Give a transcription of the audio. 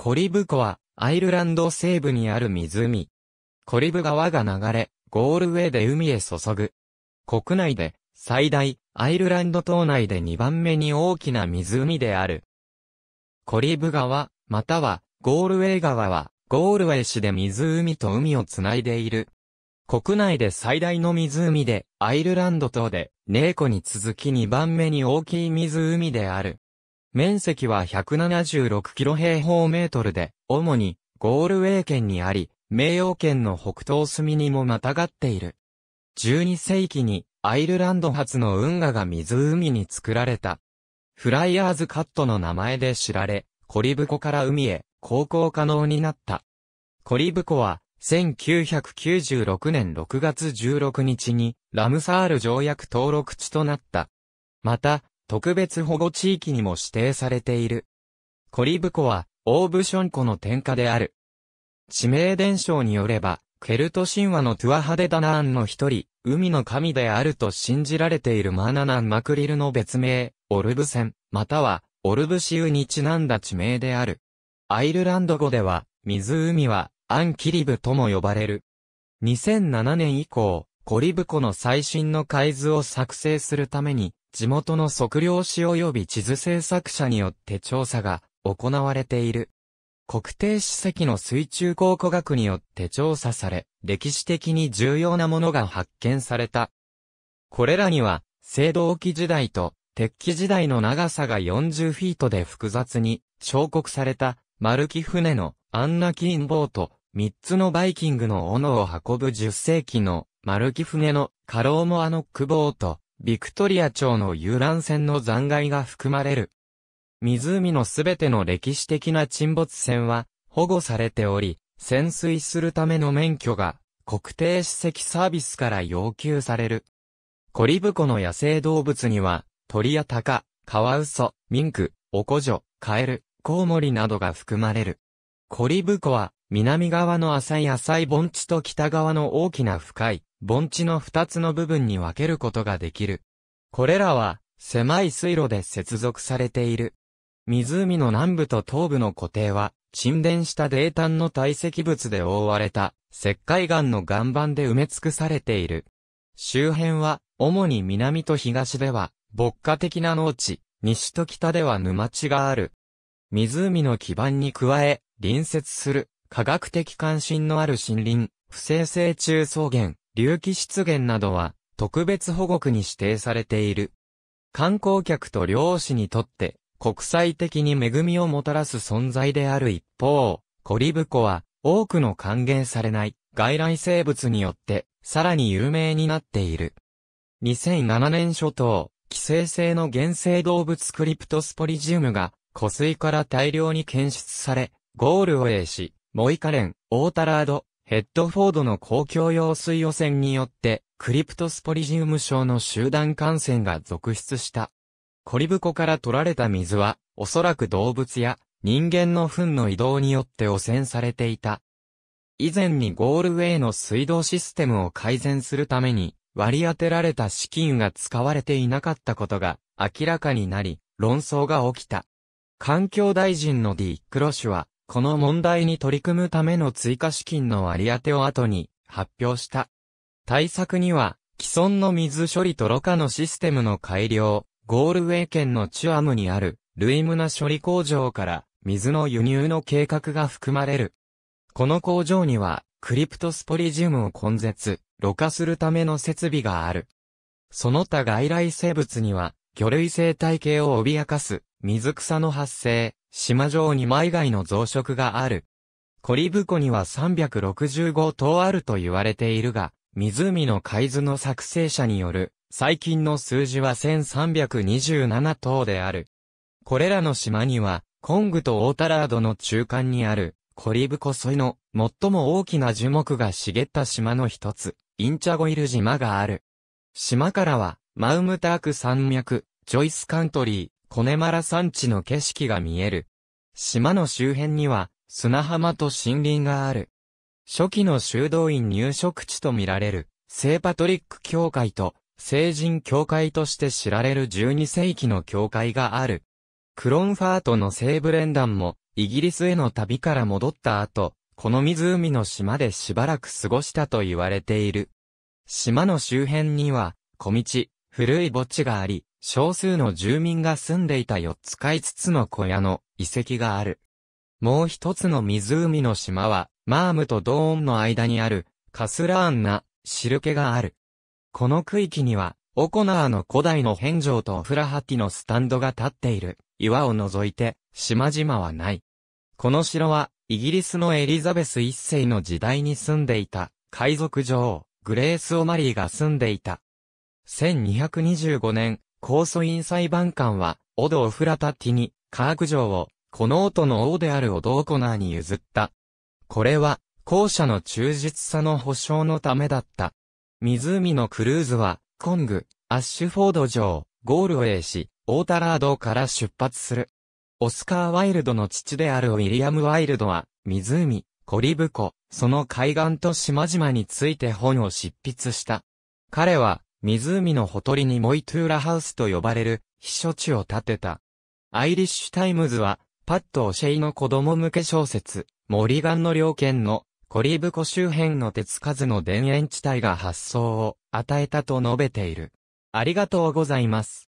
コリブ湖は、アイルランド西部にある湖。コリブ川が流れ、ゴールウェイで海へ注ぐ。国内で、最大、アイルランド島内で2番目に大きな湖である。コリブ川、または、ゴールウェイ川は、ゴールウェイ市で湖と海をつないでいる。国内で最大の湖で、アイルランド島で、ネーコに続き2番目に大きい湖である。面積は176キロ平方メートルで、主にゴールウェイ県にあり、名誉県の北東隅にもまたがっている。12世紀にアイルランド発の運河が湖に作られた。フライヤーズカットの名前で知られ、コリブコから海へ航行可能になった。コリブコは1996年6月16日にラムサール条約登録地となった。また、特別保護地域にも指定されている。コリブ湖は、オーブション湖の天下である。地名伝承によれば、ケルト神話のトゥアハデダナーンの一人、海の神であると信じられているマナナンマクリルの別名、オルブセン、または、オルブシウにちなんだ地名である。アイルランド語では、湖は、アンキリブとも呼ばれる。2007年以降、コリブ湖の最新の海図を作成するために、地元の測量士及び地図制作者によって調査が行われている。国定史跡の水中考古学によって調査され、歴史的に重要なものが発見された。これらには、青銅器時代と鉄器時代の長さが40フィートで複雑に彫刻された、丸木船のアンナキンボート、3つのバイキングの斧を運ぶ10世紀の丸木船のカローモアノックボート、ビクトリア町の遊覧船の残骸が含まれる。湖のすべての歴史的な沈没船は保護されており、潜水するための免許が国定史跡サービスから要求される。コリブコの野生動物には、鳥や鷹、カワウソ、ミンク、オコジョ、カエル、コウモリなどが含まれる。コリブコは、南側の浅い浅い盆地と北側の大きな深い盆地の2つの部分に分けることができる。これらは、狭い水路で接続されている。湖の南部と東部の湖底は、沈殿した泥炭の堆積物で覆われた、石灰岩の岩盤で埋め尽くされている。周辺は、主に南と東では、牧歌的な農地、西と北では沼地がある。湖の基盤に加え、隣接する、科学的関心のある森林、不正生中草原、隆起湿原などは特別保護区に指定されている。観光客と漁師にとって国際的に恵みをもたらす存在である一方、コリブ湖は多くの還元されない外来生物によってさらに有名になっている。2007年初頭、寄生性の原生動物クリプトスポリジウムが湖水から大量に検出され、ゴールを得し、モイカレン、オータラード、ヘッドフォードの公共用水汚染によって、クリプトスポリジウム症の集団感染が続出した。コリブコから取られた水は、おそらく動物や人間の糞の移動によって汚染されていた。以前にゴールウェイの水道システムを改善するために割り当てられた資金が使われていなかったことが明らかになり、論争が起きた。環境大臣のディ・クロシュは、この問題に取り組むための追加資金の割り当てを後に発表した。対策には、既存の水処理とろ過のシステムの改良、ゴールウェイ県のチュアムにある、ルイムナ処理工場から水の輸入の計画が含まれる。この工場には、クリプトスポリジウムを根絶、ろ過するための設備がある。その他外来生物には、魚類生態系を脅かす、水草の発生、島上にマイガイの増殖がある。コリブ湖には365頭あると言われているが、湖の海図の作成者による、最近の数字は1327頭である。これらの島には、コングとオータラードの中間にある、コリブ湖沿いの、最も大きな樹木が茂った島の一つ、インチャゴイル島がある。島からは、マウムターク山脈、ジョイスカントリー、コネマラ山地の景色が見える。島の周辺には砂浜と森林がある。初期の修道院入植地とみられる、聖パトリック教会と聖人教会として知られる12世紀の教会がある。クロンファートの聖ブレンダンも、イギリスへの旅から戻った後、この湖の島でしばらく過ごしたと言われている。島の周辺には、小道、古い墓地があり、少数の住民が住んでいた四つか5つの小屋の遺跡がある。もう一つの湖の島は、マームとドーンの間にある、カスラーンナ、汁気がある。この区域には、オコナーの古代の返上とフラハティのスタンドが立っている岩を除いて島々はない。この城はイギリスのエリザベス一世の時代に住んでいた海賊女王グレース・オマリーが住んでいた。1225年控訴院裁判官は、オド・オフラタティに、科学上を、この音の王であるオド・オコナーに譲った。これは、後者の忠実さの保証のためだった。湖のクルーズは、コング、アッシュフォード城、ゴールウェイ市、オータラードから出発する。オスカー・ワイルドの父であるウィリアム・ワイルドは、湖、コリブ湖、その海岸と島々について本を執筆した。彼は、湖のほとりにモイトゥーラハウスと呼ばれる、避暑地を建てた。アイリッシュタイムズは、パット・オシェイの子供向け小説、モリガンの猟犬の、コリブ湖周辺の手つかずの田園地帯が発想を与えたと述べている。ありがとうございます。